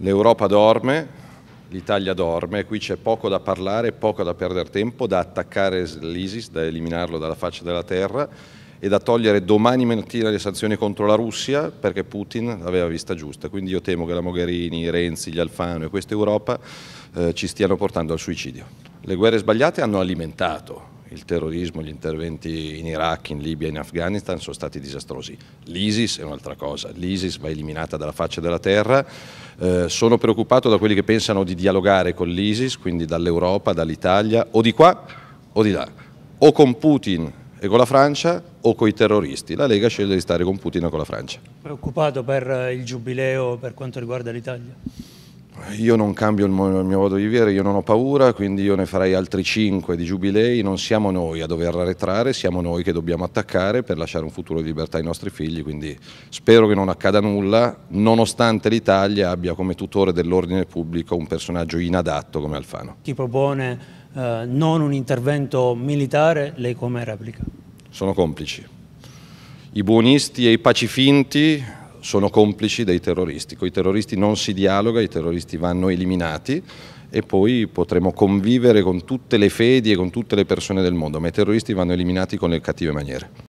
L'Europa dorme, l'Italia dorme, qui c'è poco da parlare, poco da perdere tempo, da attaccare l'ISIS, da eliminarlo dalla faccia della terra e da togliere domani mattina le sanzioni contro la Russia perché Putin aveva vista giusta. Quindi io temo che la Mogherini, i Renzi, gli Alfano e questa Europa eh, ci stiano portando al suicidio. Le guerre sbagliate hanno alimentato il terrorismo, gli interventi in Iraq, in Libia, in Afghanistan sono stati disastrosi. L'ISIS è un'altra cosa, l'ISIS va eliminata dalla faccia della terra. Eh, sono preoccupato da quelli che pensano di dialogare con l'ISIS, quindi dall'Europa, dall'Italia, o di qua o di là, o con Putin e con la Francia o con i terroristi. La Lega sceglie di stare con Putin e con la Francia. Preoccupato per il giubileo per quanto riguarda l'Italia? Io non cambio il mio, modo di vivere, io non ho paura, quindi io ne farei altri 5 di giubilei, non siamo noi a dover arretrare, siamo noi che dobbiamo attaccare per lasciare un futuro di libertà ai nostri figli, quindi spero che non accada nulla, nonostante l'Italia abbia come tutore dell'ordine pubblico un personaggio inadatto come Alfano. Chi propone eh, non un intervento militare, lei come replica? Sono complici. I buonisti e i pacifinti sono complici dei terroristi. Con i terroristi non si dialoga, i terroristi vanno eliminati e poi potremo convivere con tutte le fedi e con tutte le persone del mondo, ma i terroristi vanno eliminati con le cattive maniere.